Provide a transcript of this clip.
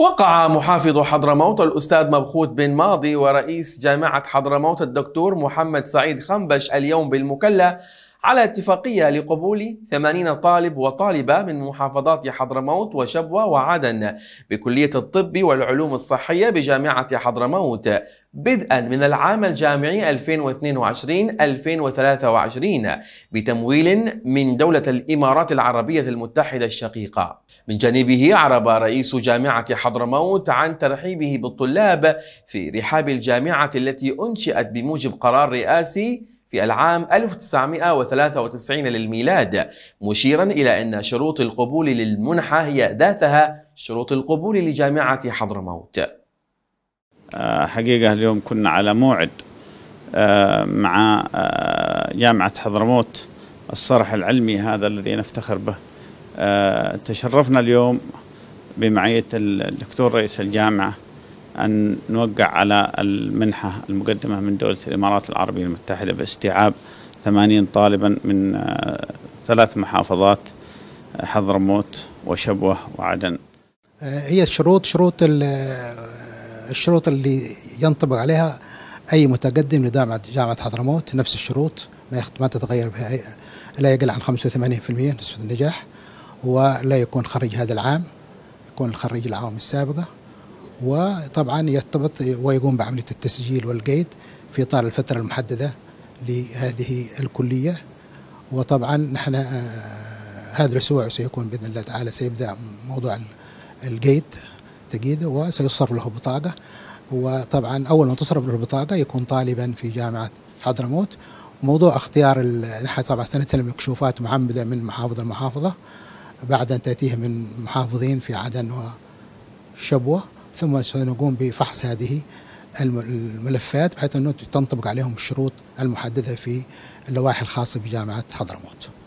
وقع محافظ حضرموت الأستاذ مبخوت بن ماضي ورئيس جامعة حضرموت الدكتور محمد سعيد خنبش اليوم بالمكلا على اتفاقية لقبول 80 طالب وطالبة من محافظات حضرموت وشبوة وعدن بكلية الطب والعلوم الصحية بجامعة حضرموت بدءا من العام الجامعي 2022-2023 بتمويل من دولة الإمارات العربية المتحدة الشقيقة من جانبه عرب رئيس جامعة حضرموت عن ترحيبه بالطلاب في رحاب الجامعة التي أنشئت بموجب قرار رئاسي في العام 1993 للميلاد مشيرا إلى أن شروط القبول للمنحة هي ذاتها شروط القبول لجامعة حضرموت آه، حقيقة اليوم كنا على موعد آه، مع آه، جامعة حضرموت الصرح العلمي هذا الذي نفتخر به تشرفنا اليوم بمعية الدكتور رئيس الجامعة أن نوقع على المنحة المقدمة من دولة الإمارات العربية المتحدة باستيعاب ثمانين طالبا من آه، ثلاث محافظات آه، حضرموت وشبوة وعدن آه، هي الشروط شروط الشروط اللي ينطبق عليها أي متقدم لدعم جامعة حضرموت نفس الشروط ما ما تتغير بها لا يقل عن 85% نسبة النجاح ولا يكون خريج هذا العام يكون الخريج العام السابقة وطبعا يرتبط ويقوم بعملية التسجيل والقيد في إطار الفترة المحددة لهذه الكلية وطبعا نحن آه، هذا الأسبوع سيكون بإذن الله تعالى سيبدأ موضوع القيد تقييده وسيصرف له بطاقة وطبعا أول ما تصرف له البطاقة يكون طالبا في جامعة حضرموت موضوع اختيار نحن طبعا سنتهم مكشوفات معمدة من محافظة المحافظة بعد أن تأتيه من محافظين في عدن وشبوة ثم سنقوم بفحص هذه الملفات بحيث أنه تنطبق عليهم الشروط المحددة في اللوائح الخاصة بجامعة حضرموت